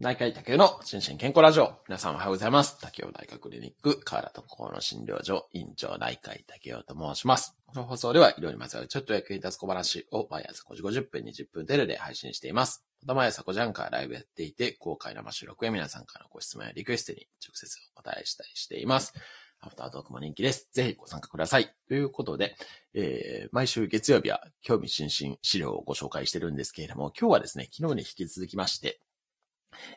内科医竹雄の心身健康ラジオ。皆さんおはようございます。竹雄内科クリニック、河原と心の診療所、院長内科医竹雄と申します。この放送では、医療にまつわるちょっと役に立つ小話を毎朝5時50分20分テレで配信しています。また毎朝5時半からライブやっていて、公開生収録や皆さんからのご質問やリクエストに直接お答えしたりしています。アフタートークも人気です。ぜひご参加ください。ということで、えー、毎週月曜日は興味津々資料をご紹介してるんですけれども、今日はですね、昨日に引き続きまして、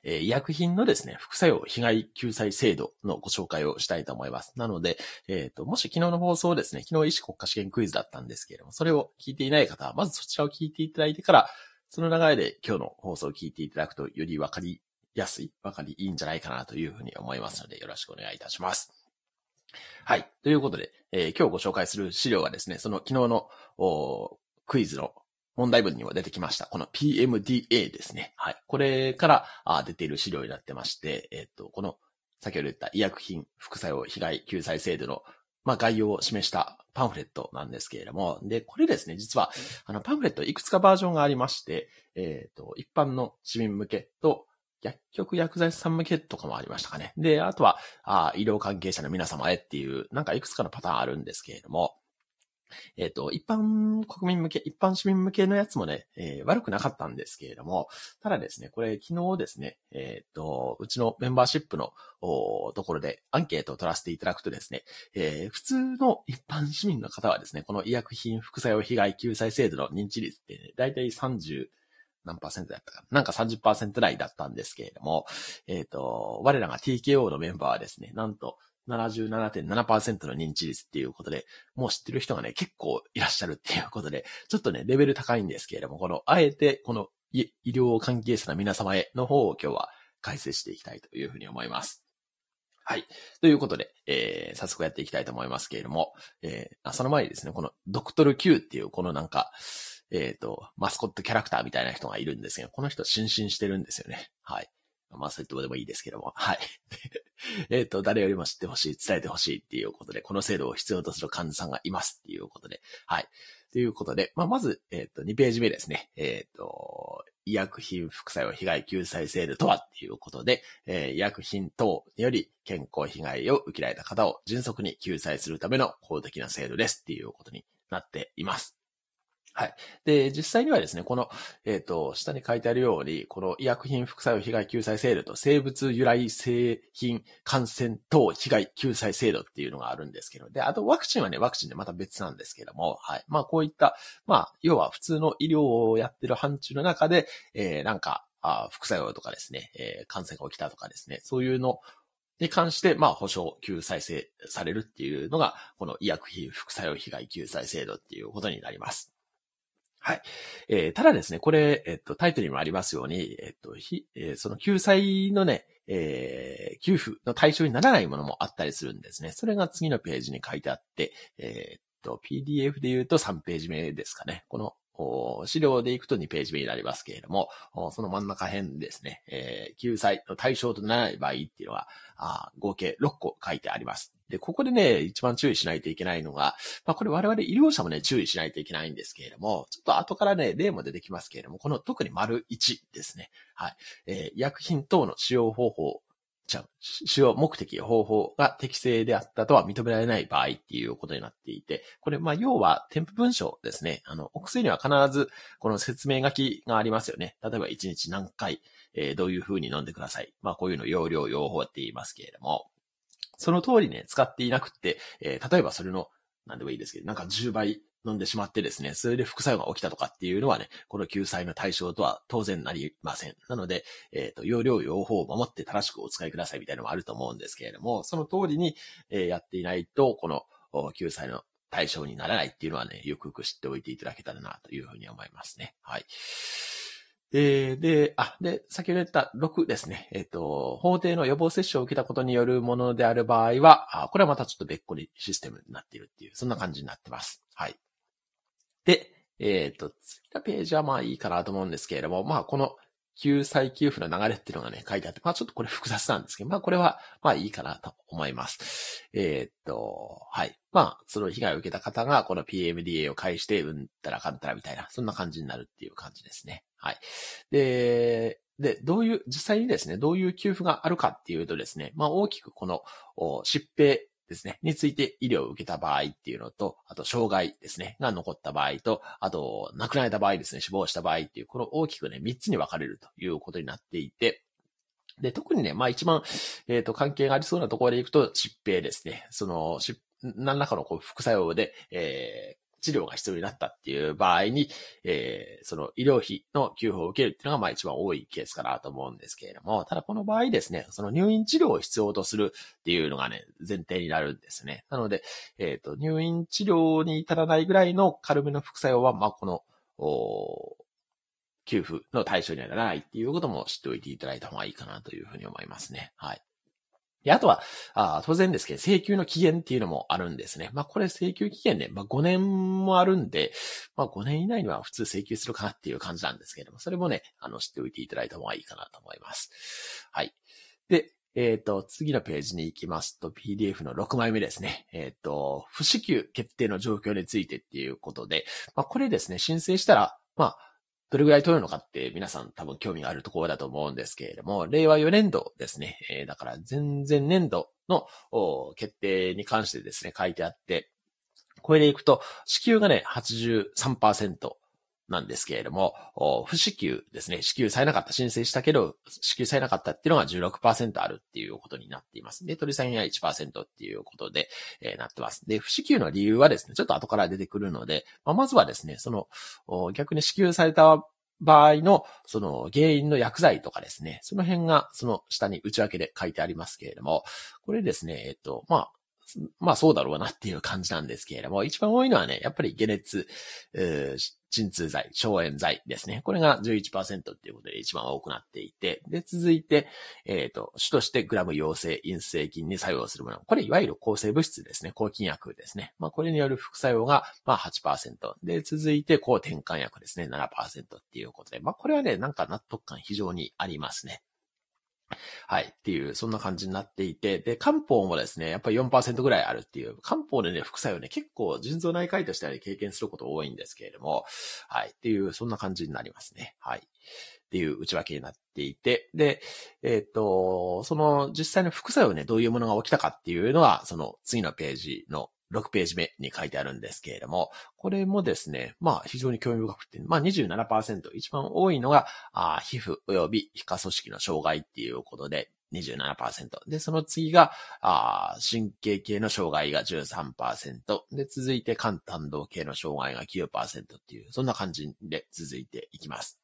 え医薬品のですね、副作用被害救済制度のご紹介をしたいと思います。なので、えっ、ー、と、もし昨日の放送ですね、昨日医師国家試験クイズだったんですけれども、それを聞いていない方は、まずそちらを聞いていただいてから、その流れで今日の放送を聞いていただくと、よりわかりやすい、わかりいいんじゃないかなというふうに思いますので、よろしくお願いいたします。はい。ということで、えー、今日ご紹介する資料はですね、その昨日のクイズの問題文にも出てきました。この PMDA ですね。はい。これから出ている資料になってまして、えっと、この先ほど言った医薬品副作用被害救済制度のまあ、概要を示したパンフレットなんですけれども、で、これですね、実は、あの、パンフレットいくつかバージョンがありまして、えっ、ー、と、一般の市民向けと、薬局薬剤師さん向けとかもありましたかね。で、あとは、あ医療関係者の皆様へっていう、なんかいくつかのパターンあるんですけれども、えっ、ー、と、一般国民向け、一般市民向けのやつもね、えー、悪くなかったんですけれども、ただですね、これ昨日ですね、えっ、ー、と、うちのメンバーシップのところでアンケートを取らせていただくとですね、え普通の一般市民の方はですね、この医薬品副作用被害救済制度の認知率って、ね、だいたい30、何パーセントだったかなんか30%台だったんですけれども、えっ、と、我らが TKO のメンバーはですね、なんと77.7%の認知率っていうことで、もう知ってる人がね、結構いらっしゃるっていうことで、ちょっとね、レベル高いんですけれども、この、あえて、この医療関係者の皆様への方を今日は解説していきたいというふうに思います。はい。ということで、えー、早速やっていきたいと思いますけれども、えー、その前にですね、このドクトル Q っていう、このなんか、えっ、ー、と、マスコットキャラクターみたいな人がいるんですが、この人、心身してるんですよね。はい。まあ、それどうでもいいですけども。はい。えっと、誰よりも知ってほしい、伝えてほしいっていうことで、この制度を必要とする患者さんがいますっていうことで、はい。ということで、まあ、まず、えっ、と、2ページ目ですね。えっ、と、医薬品副作用被害救済制度とはっていうことで、えー、医薬品等により健康被害を受けられた方を迅速に救済するための公的な制度ですっていうことになっています。はい。で、実際にはですね、この、えっ、ー、と、下に書いてあるように、この医薬品副作用被害救済制度と生物由来製品感染等被害救済制度っていうのがあるんですけど、で、あとワクチンはね、ワクチンでまた別なんですけども、はい。まあ、こういった、まあ、要は普通の医療をやってる範疇の中で、えー、なんか、あ副作用とかですね、えー、感染が起きたとかですね、そういうのに関して、まあ、保証、救済されるっていうのが、この医薬品副作用被害救済制度っていうことになります。はい。えー、ただですね、これ、えっと、タイトルにもありますように、えっと、ひ、えー、その救済のね、えー、給付の対象にならないものもあったりするんですね。それが次のページに書いてあって、えー、っと、PDF で言うと3ページ目ですかね。この資料でいくと2ページ目になりますけれども、その真ん中辺ですね、救済の対象とならない場合っていうのは、合計6個書いてあります。で、ここでね、一番注意しないといけないのが、まあ、これ我々医療者もね、注意しないといけないんですけれども、ちょっと後からね、例も出てきますけれども、この特に丸1ですね。はい。えー、薬品等の使用方法ちゃう。使用目的、方法が適正であったとは認められない場合っていうことになっていて、これ、まあ、要は添付文章ですね。あの、お薬には必ず、この説明書きがありますよね。例えば、1日何回、えー、どういう風に飲んでください。まあ、こういうの、容量、用法って言いますけれども、その通りね、使っていなくって、えー、例えばそれの、なんでもいいですけど、なんか10倍飲んでしまってですね、それで副作用が起きたとかっていうのはね、この救済の対象とは当然なりません。なので、えっ、ー、と、容量、用法を守って正しくお使いくださいみたいなのもあると思うんですけれども、その通りに、えやっていないと、この救済の対象にならないっていうのはね、よくよく知っておいていただけたらなというふうに思いますね。はい。で、で、あ、で、先ほど言った6ですね。えっ、と、法定の予防接種を受けたことによるものである場合は、あこれはまたちょっと別個にシステムになっているっていう、そんな感じになってます。はい。で、えっ、ー、と、次のページはまあいいかなと思うんですけれども、まあこの救済給付の流れっていうのがね、書いてあって、まあちょっとこれ複雑なんですけど、まあこれは、まあいいかなと思います。えー、っと、はい。まあ、その被害を受けた方が、この PMDA を介して、うんたらかんたらみたいな、そんな感じになるっていう感じですね。はい。で、で、どういう、実際にですね、どういう給付があるかっていうとですね、まあ大きくこの、疾病ですね、について医療を受けた場合っていうのと、あと、障害ですね、が残った場合と、あと、亡くなられた場合ですね、死亡した場合っていう、この大きくね、3つに分かれるということになっていて、で、特にね、まあ一番、えっ、ー、と、関係がありそうなところでいくと、疾病ですね。その、何らかのこう副作用で、え治療が必要になったっていう場合に、えー、その医療費の給付を受けるっていうのが、まあ一番多いケースかなと思うんですけれども、ただこの場合ですね、その入院治療を必要とするっていうのがね、前提になるんですね。なので、えっ、ー、と、入院治療に至らないぐらいの軽めの副作用は、まあこの、お給付の対象にはならないっていうことも知っておいていただいた方がいいかなというふうに思いますね。はい。で、あとは、あ当然ですけど、請求の期限っていうのもあるんですね。まあ、これ請求期限ね、まあ、5年もあるんで、まあ、5年以内には普通請求するかなっていう感じなんですけれども、それもね、あの、知っておいていただいた方がいいかなと思います。はい。で、えっ、ー、と、次のページに行きますと、PDF の6枚目ですね。えっ、ー、と、不支給決定の状況についてっていうことで、まあ、これですね、申請したら、まあ、どれぐらい取るのかって皆さん多分興味があるところだと思うんですけれども、令和4年度ですね。えー、だから全然年度の決定に関してですね、書いてあって、これでいくと、支給がね、83%なんですけれども、不支給ですね。支給されなかった、申請したけど、支給されなかったっていうのが16%あるっていうことになっています。で、取り下げが1%っていうことで、えー、なってます。で、不支給の理由はですね、ちょっと後から出てくるので、まあ、まずはですね、その、逆に支給された場合の、その原因の薬剤とかですね、その辺がその下に内訳で書いてありますけれども、これですね、えっと、まあ、まあそうだろうなっていう感じなんですけれども、一番多いのはね、やっぱり解熱、鎮痛剤、消炎剤ですね。これが11%っていうことで一番多くなっていて、で、続いて、えっ、ー、と、主としてグラム陽性、陰性菌に作用するもの。これ、いわゆる抗生物質ですね。抗菌薬ですね。まあ、これによる副作用が、まあ8%。で、続いて、抗転換薬ですね。7%っていうことで、まあ、これはね、なんか納得感非常にありますね。はい。っていう、そんな感じになっていて、で、漢方もですね、やっぱり4%ぐらいあるっていう、漢方でね、副作用ね、結構腎臓内科医としては、経験すること多いんですけれども、はい。っていう、そんな感じになりますね。はい。っていう内訳になっていて、で、えっ、と、その実際の副作用ね、どういうものが起きたかっていうのは、その次のページの6ページ目に書いてあるんですけれども、これもですね、まあ非常に興味深くて、まあ27%、一番多いのが、あ皮膚及び皮下組織の障害っていうことで、27%。で、その次が、あ神経系の障害が13%。で、続いて肝単動系の障害が9%っていう、そんな感じで続いていきます。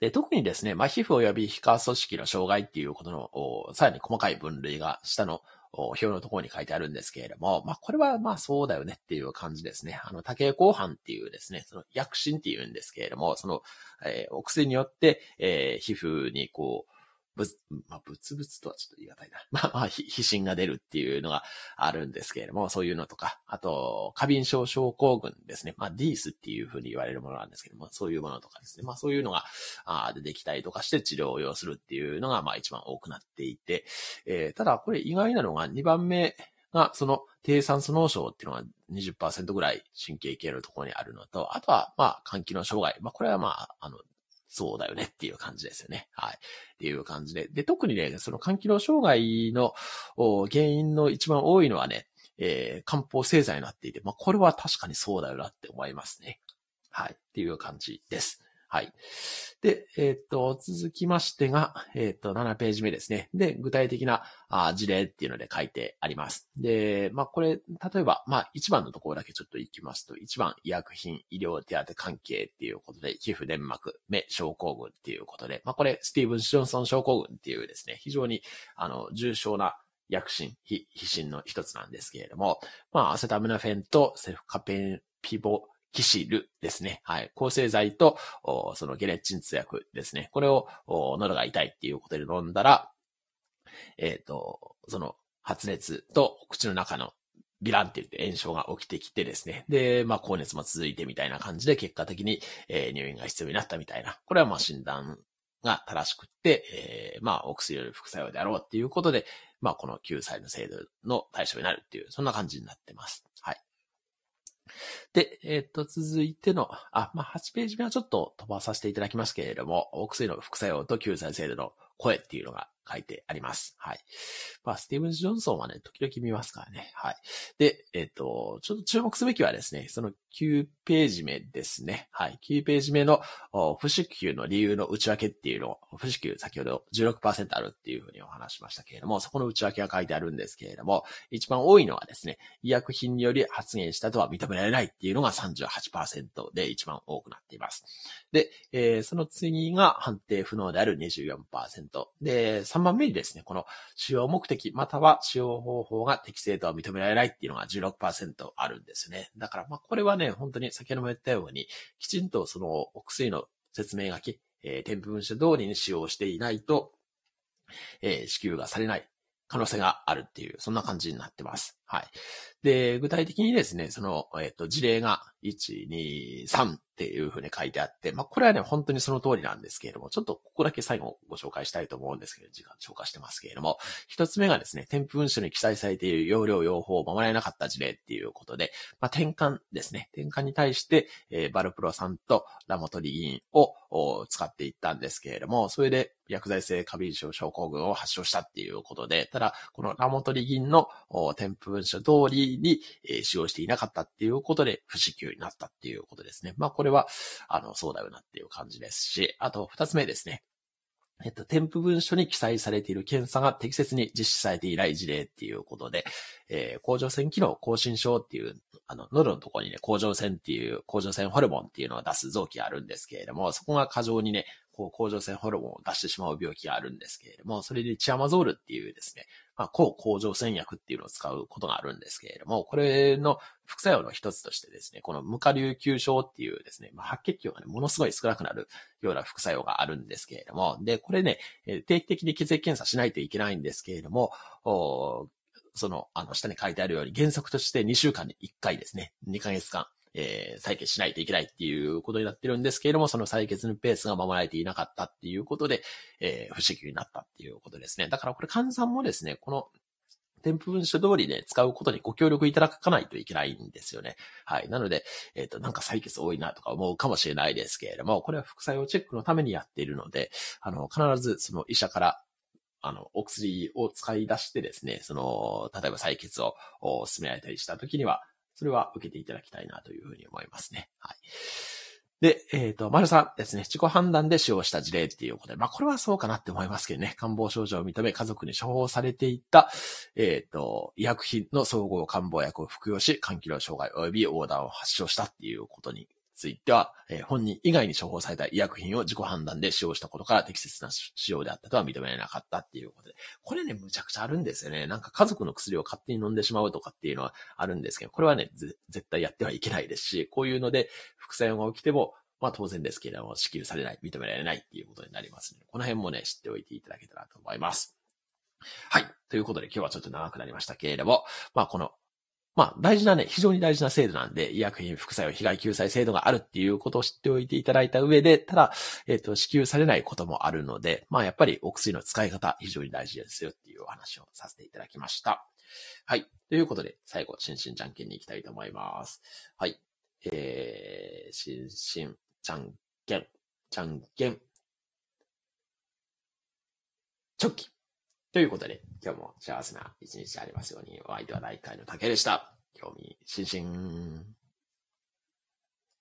で、特にですね、まあ、皮膚及び皮下組織の障害っていうことの、さらに細かい分類が下の表のところに書いてあるんですけれども、まあ、これはまあそうだよねっていう感じですね。あの、竹公飯っていうですね、その薬疹っていうんですけれども、その、えー、お薬によって、えー、皮膚にこう、ぶ、まあ、ぶつぶつとはちょっと言い難いな。まあ、まあ、皮疹が出るっていうのがあるんですけれども、そういうのとか、あと、過敏症症候群ですね。まあ、ディースっていうふうに言われるものなんですけども、そういうものとかですね。まあ、そういうのが、あ出てきたりとかして治療を要するっていうのが、まあ、一番多くなっていて、えー、ただ、これ意外なのが2番目が、その、低酸素脳症っていうのが20%ぐらい神経系のところにあるのと、あとは、まあ、換気の障害。まあ、これはまあ、あの、そうだよねっていう感じですよね。はい。っていう感じで。で、特にね、その肝機能障害の原因の一番多いのはね、えー、漢方製剤になっていて、まあ、これは確かにそうだよなって思いますね。はい。っていう感じです。はい。で、えー、っと、続きましてが、えー、っと、7ページ目ですね。で、具体的なあ事例っていうので書いてあります。で、まあ、これ、例えば、まあ、1番のところだけちょっと行きますと、1番、医薬品、医療手当関係っていうことで、皮膚粘膜、目、症候群っていうことで、まあ、これ、スティーブン・シジョンソン症候群っていうですね、非常に、あの、重症な薬疹、皮疹の一つなんですけれども、まあ、アセタムナフェンとセフカペン、ピボ、キシルですね。はい。抗生剤と、そのゲレチン通薬ですね。これを、喉が痛いっていうことで飲んだら、えっ、ー、と、その発熱と口の中のビランって言って炎症が起きてきてですね。で、まあ、高熱も続いてみたいな感じで、結果的に、えー、入院が必要になったみたいな。これはまあ、診断が正しくって、えー、まあ、お薬より副作用であろうっていうことで、まあ、この救済の制度の対象になるっていう、そんな感じになってます。で、えっ、ー、と、続いての、あ、まあ、8ページ目はちょっと飛ばさせていただきますけれども、お薬の副作用と救済制度の声っていうのが書いてあります。はい。まあ、スティーブン・ジョンソンはね、時々見ますからね。はい。で、えっ、ー、と、ちょっと注目すべきはですね、その9ページ目ですね。はい。9ページ目の不支給の理由の内訳っていうのを、不支給先ほど16%あるっていうふうにお話しましたけれども、そこの内訳が書いてあるんですけれども、一番多いのはですね、医薬品により発言したとは認められないっていうのが38%で一番多くなっています。で、えー、その次が判定不能である24%。で、3番目にですね、この使用目的または使用方法が適正とは認められないっていうのが16%あるんですね。だから、まあこれはね、本当に先ほども言ったように、きちんとそのお薬の説明書き、えー、添付文書通りに使用していないと、えー、支給がされない可能性があるっていう、そんな感じになってます。はい。で、具体的にですね、その、えっ、と、事例が1、2、3っていうふうに書いてあって、まあ、これはね、本当にその通りなんですけれども、ちょっとここだけ最後ご紹介したいと思うんですけど、時間超過してますけれども、一つ目がですね、添付文書に記載されている要領用法を守られなかった事例っていうことで、まあ、転換ですね。転換に対して、えー、バルプロさんとラモトリ議員を使っていったんですけれども、それで薬剤性過敏症症候群を発症したっていうことで、ただ、このラモトリ議員の添付文書通りに、え使用していなかったっていうことで不支給になったっていうことですね。まあこれは、あの、そうだよなっていう感じですし、あと二つ目ですね。えっと、添付文書に記載されている検査が適切に実施されていない事例っていうことで、えー、甲状腺機能更新症っていう、あの、喉のところにね、甲状腺っていう、甲状腺ホルモンっていうのを出す臓器があるんですけれども、そこが過剰にね、こう、甲状腺ホルモンを出してしまう病気があるんですけれども、それでチアマゾールっていうですね、まあ、抗甲状腺薬っていうのを使うことがあるんですけれども、これの副作用の一つとしてですね、この無下流球症っていうですね、まあ、白血球がね、ものすごい少なくなるような副作用があるんですけれども、で、これね、定期的に血液検査しないといけないんですけれども、その、あの、下に書いてあるように、原則として2週間に1回ですね、2ヶ月間、えー、採決しないといけないっていうことになってるんですけれども、その採決のペースが守られていなかったっていうことで、えー、不思議になったっていうことですね。だからこれ、換算もですね、この、添付文書通りで使うことにご協力いただかないといけないんですよね。はい。なので、えっ、ー、と、なんか採決多いなとか思うかもしれないですけれども、これは副作用チェックのためにやっているので、あの、必ずその医者からあの、お薬を使い出してですね、その、例えば採血を進められたりした時には、それは受けていただきたいなというふうに思いますね。はい。で、えっ、ー、と、丸さんですね、自己判断で使用した事例っていうことで、まあこれはそうかなって思いますけどね、官房症状を認め家族に処方されていた、えっ、ー、と、医薬品の総合官房薬を服用し、肝機能障害及び横断を発症したっていうことについては、え本人以外に処方された医薬品を自己判断で使用したことから適切な使用であったとは認められなかったっていうことで。これね、むちゃくちゃあるんですよね。なんか家族の薬を勝手に飲んでしまうとかっていうのはあるんですけど、これはね、絶対やってはいけないですし、こういうので副作用が起きても、まあ当然ですけれども、支給されない、認められないっていうことになりますので、この辺もね、知っておいていただけたらと思います。はい。ということで今日はちょっと長くなりましたけれども、まあこのまあ、大事なね、非常に大事な制度なんで、医薬品副作用被害救済制度があるっていうことを知っておいていただいた上で、ただ、えっ、ー、と、支給されないこともあるので、まあ、やっぱりお薬の使い方、非常に大事ですよっていうお話をさせていただきました。はい。ということで、最後、心身じゃんけんに行きたいと思います。はい。えー、心身じゃんけん、じゃんけん、チョキ。ということで、今日も幸せな一日ありますように、お相手は大会の竹でした。興味津々。